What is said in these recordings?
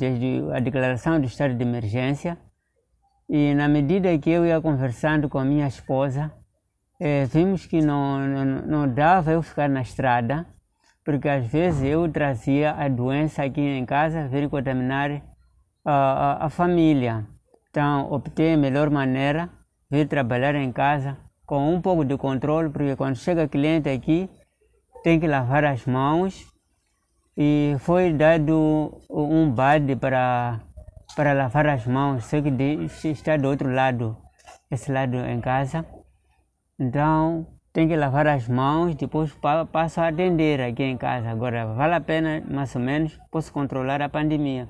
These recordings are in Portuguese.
desde a declaração do estado de emergência. E na medida que eu ia conversando com a minha esposa, eh, vimos que não, não, não dava eu ficar na estrada, porque às vezes eu trazia a doença aqui em casa, vir contaminar a, a, a família. Então, optei a melhor maneira, vir trabalhar em casa com um pouco de controle, porque quando chega cliente aqui, tem que lavar as mãos, e foi dado um balde para, para lavar as mãos, sei que de, está do outro lado, esse lado em casa. Então tem que lavar as mãos, depois passo a atender aqui em casa. Agora vale a pena, mais ou menos, posso controlar a pandemia.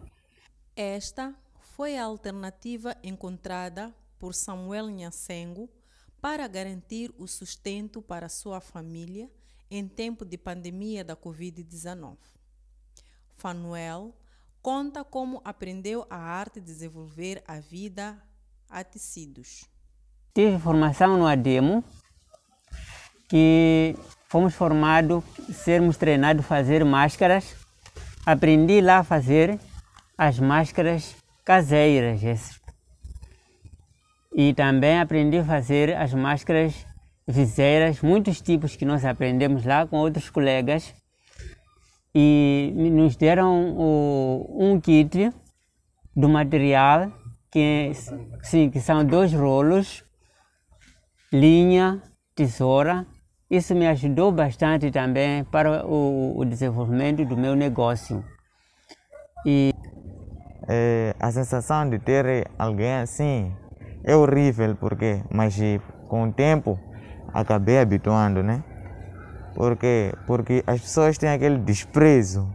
Esta foi a alternativa encontrada por Samuel Nhasengo para garantir o sustento para sua família em tempo de pandemia da Covid-19. Fanuel conta como aprendeu a arte de desenvolver a vida a tecidos. Tive formação no ADEMO, que fomos formados, sermos treinados a fazer máscaras. Aprendi lá a fazer as máscaras caseiras. E também aprendi a fazer as máscaras viseiras, muitos tipos que nós aprendemos lá com outros colegas e nos deram o, um kit do material que, sim, que são dois rolos, linha, tesoura. Isso me ajudou bastante também para o, o desenvolvimento do meu negócio. E é, a sensação de ter alguém assim é horrível porque, mas com o tempo acabei habituando, né? Por quê? Porque as pessoas têm aquele desprezo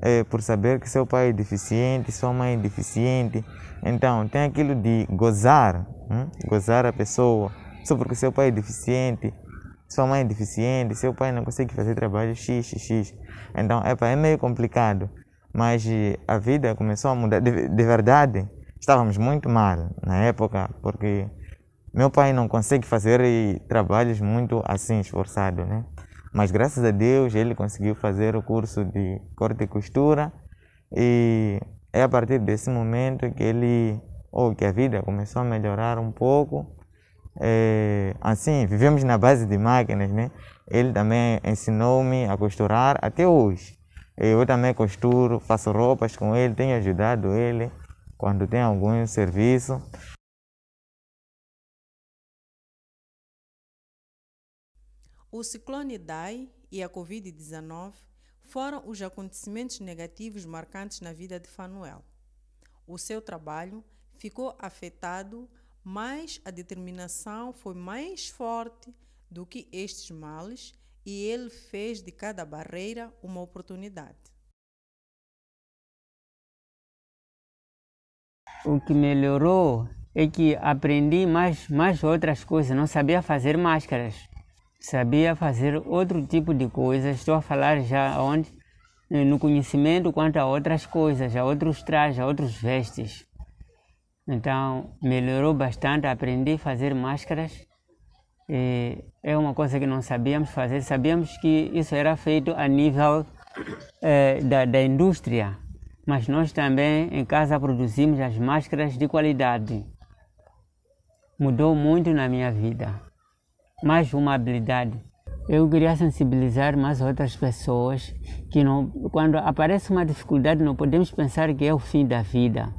é, por saber que seu pai é deficiente, sua mãe é deficiente. Então, tem aquilo de gozar, hein? Hum? gozar a pessoa, só porque seu pai é deficiente, sua mãe é deficiente, seu pai não consegue fazer trabalho x, x, x. Então, é meio complicado. Mas eh, a vida começou a mudar. De, de verdade, estávamos muito mal na época, porque meu pai não consegue fazer eh, trabalhos muito assim, esforçado, né? Mas graças a Deus ele conseguiu fazer o curso de corte e costura e é a partir desse momento que ele ou que a vida começou a melhorar um pouco. É, assim, vivemos na base de máquinas, né? Ele também ensinou-me a costurar até hoje. Eu também costuro, faço roupas com ele, tenho ajudado ele quando tem algum serviço. O ciclone Dai e a Covid-19 foram os acontecimentos negativos marcantes na vida de Fanuel. O seu trabalho ficou afetado, mas a determinação foi mais forte do que estes males e ele fez de cada barreira uma oportunidade. O que melhorou é que aprendi mais, mais outras coisas, não sabia fazer máscaras sabia fazer outro tipo de coisas. Estou a falar já onde no conhecimento quanto a outras coisas, a outros trajes, a outros vestes. Então, melhorou bastante, aprendi a fazer máscaras. E é uma coisa que não sabíamos fazer. Sabíamos que isso era feito a nível eh, da, da indústria, mas nós também em casa produzimos as máscaras de qualidade. Mudou muito na minha vida mais uma habilidade. Eu queria sensibilizar mais outras pessoas que não, quando aparece uma dificuldade não podemos pensar que é o fim da vida.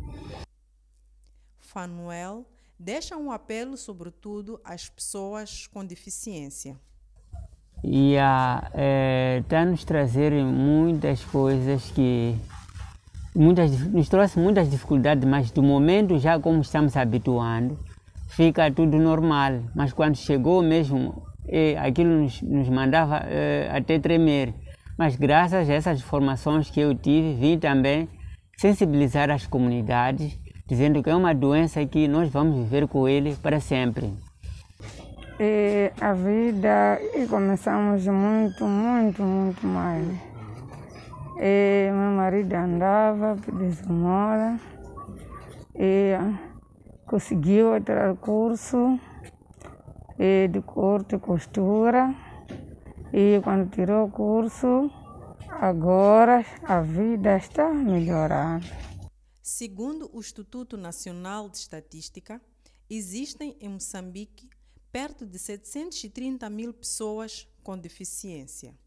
Fanuel deixa um apelo sobretudo às pessoas com deficiência. E a, ah, é, tá nos trazer muitas coisas que muitas nos trouxe muitas dificuldades, mas do momento já como estamos habituando fica tudo normal. Mas quando chegou mesmo, é, aquilo nos, nos mandava é, até tremer. Mas graças a essas informações que eu tive, vim também sensibilizar as comunidades, dizendo que é uma doença que nós vamos viver com ele para sempre. E a vida e começamos muito, muito, muito mal. E meu marido andava por e conseguiu entrar no curso de corte e costura. E quando tirou o curso, agora a vida está melhorando. Segundo o Instituto Nacional de Estatística, existem em Moçambique perto de 730 mil pessoas com deficiência.